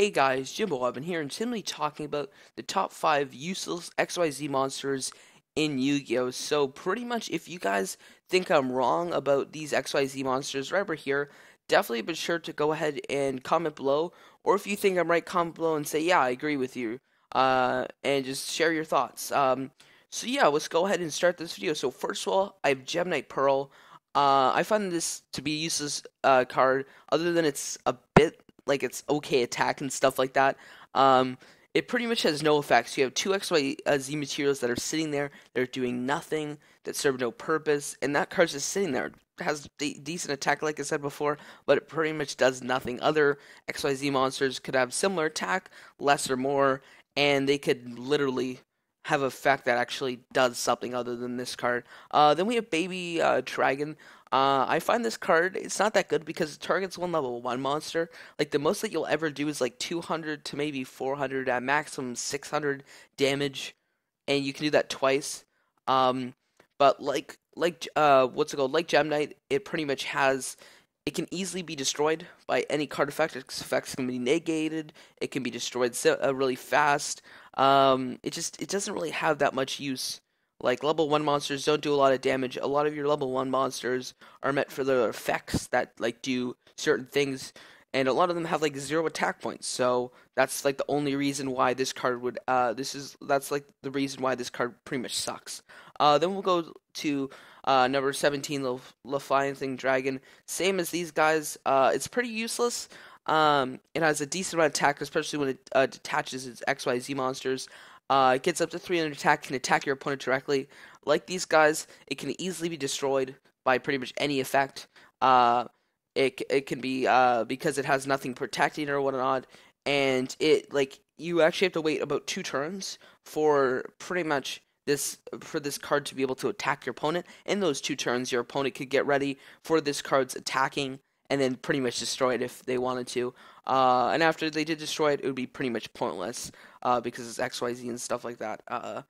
Hey guys, Jimbo been here, and simply talking about the top 5 useless XYZ monsters in Yu-Gi-Oh! So pretty much if you guys think I'm wrong about these XYZ monsters right over here, definitely be sure to go ahead and comment below, or if you think I'm right, comment below and say, yeah, I agree with you, uh, and just share your thoughts. Um, so yeah, let's go ahead and start this video. So first of all, I have Gemnite Pearl. Uh, I find this to be a useless uh, card, other than it's a like its okay attack and stuff like that. Um, it pretty much has no effects. You have two XYZ materials that are sitting there, they're doing nothing, that serve no purpose, and that card's just sitting there. It has de- decent attack, like I said before, but it pretty much does nothing. Other XYZ monsters could have similar attack, less or more, and they could literally have a fact that actually does something other than this card. Uh, then we have Baby uh, Dragon. Uh, I find this card, it's not that good because it targets one level 1 monster. Like, the most that you'll ever do is like 200 to maybe 400, at maximum 600 damage, and you can do that twice. Um, but like, like uh, what's it called? Like Gem Knight, it pretty much has it can easily be destroyed by any card effect. Its effects can be negated. It can be destroyed so, uh, really fast. Um, it just it doesn't really have that much use like level one monsters don't do a lot of damage. A lot of your level one monsters are meant for their effects that like do certain things, and a lot of them have like zero attack points. So that's like the only reason why this card would. Uh, this is that's like the reason why this card pretty much sucks. Uh, then we'll go to uh, number 17, Le- Leviathan Dragon. Same as these guys. Uh, it's pretty useless. Um, it has a decent amount of attack, especially when it uh, detaches its XYZ monsters. Uh, it gets up to 300 attack, can attack your opponent directly. Like these guys, it can easily be destroyed by pretty much any effect. Uh, it it can be uh, because it has nothing protecting or whatnot, and it like you actually have to wait about two turns for pretty much this for this card to be able to attack your opponent. In those two turns, your opponent could get ready for this card's attacking and then pretty much destroy it if they wanted to. Uh, and after they did destroy it, it would be pretty much pointless uh, because it's X, Y, Z, and stuff like that. Uh,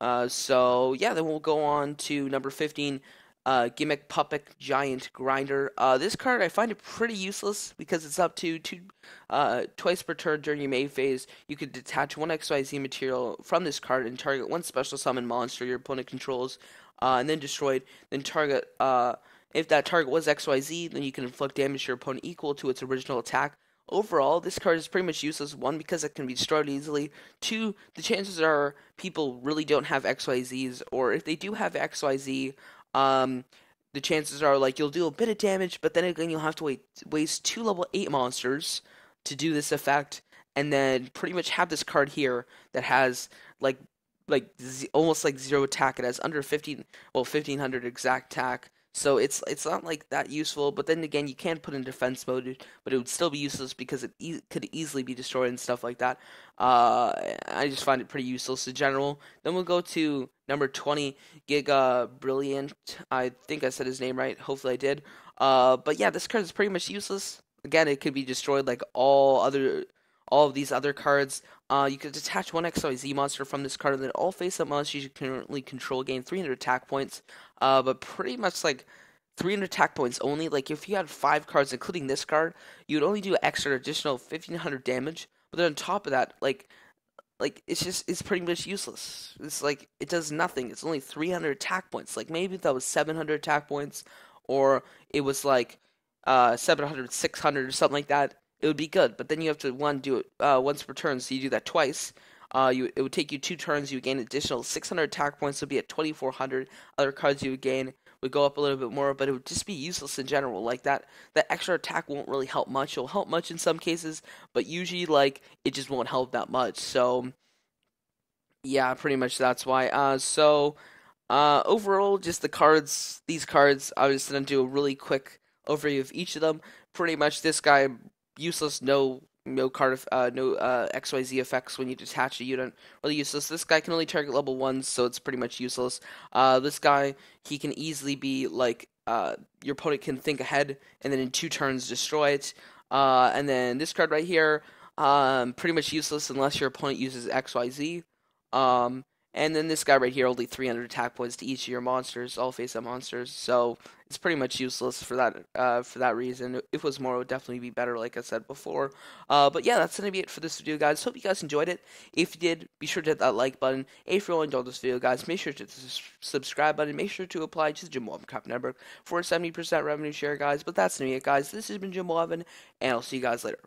uh so yeah, then we'll go on to number fifteen. Uh, gimmick puppet giant grinder. Uh, this card I find it pretty useless because it's up to two twice per turn during your main phase. You could detach one XYZ material from this card and target one special summon monster your opponent controls, and then destroy it. Then target if that target was XYZ, then you can inflict damage to your opponent equal to its original attack. Overall, this card is pretty much useless. One, because it can be destroyed easily. Two, the chances are people really don't have XYZs, or if they do have XYZ, um, the chances are like you'll do a bit of damage, but then again you'll have to wait waste two level eight monsters to do this effect, and then pretty much have this card here that has like like z- almost like zero attack. It has under fifteen well fifteen hundred exact attack so it's it's not like that useful. But then again, you can put in defense mode, but it would still be useless because it e- could easily be destroyed and stuff like that. Uh, I just find it pretty useless in general. Then we'll go to number twenty, Giga Brilliant. I think I said his name right. Hopefully I did. Uh, but yeah, this card is pretty much useless. Again, it could be destroyed like all other all of these other cards. Uh, you can detach one XYZ monster from this card, and then all face-up monsters you currently control gain 300 attack points. Uh, but pretty much like 300 attack points only. Like if you had five cards, including this card, you'd only do extra additional 1500 damage. But then on top of that, like like it's just it's pretty much useless. It's like it does nothing. It's only 300 attack points. Like maybe that was 700 attack points, or it was like uh 700 600 or something like that it would be good. But then you have to one do it uh, once per turn, so you do that twice. Uh, you it would take you two turns. You gain additional 600 attack points. So be at 2400. Other cards you would gain would go up a little bit more, but it would just be useless in general. Like that, that extra attack won't really help much. It'll help much in some cases, but usually like it just won't help that much. So yeah, pretty much that's why. Uh, so uh, overall, just the cards. These cards. I was gonna do a really quick overview of each of them. Pretty much, this guy useless, no no card uh, no uh, XYZ effects when you detach a unit. Really useless. This guy can only target level ones, so it's pretty much useless. Uh, this guy he can easily be like uh, your opponent can think ahead and then in two turns destroy it. Uh, and then this card right here, um, pretty much useless unless your opponent uses XYZ. Um, and then this guy right here, only 300 attack points to each of your monsters, all face-up monsters. So it's pretty much useless for that uh, for that reason. If it was more, it would definitely be better, like I said before. Uh, but yeah, that's gonna be it for this video, guys. Hope you guys enjoyed it. If you did, be sure to hit that like button. If you really enjoyed this video, guys, make sure to hit the subscribe button. Make sure to apply to the Jim Eleven Crap Network for a 70% revenue share, guys. But that's gonna be it, guys. This has been Jim Eleven, and I'll see you guys later.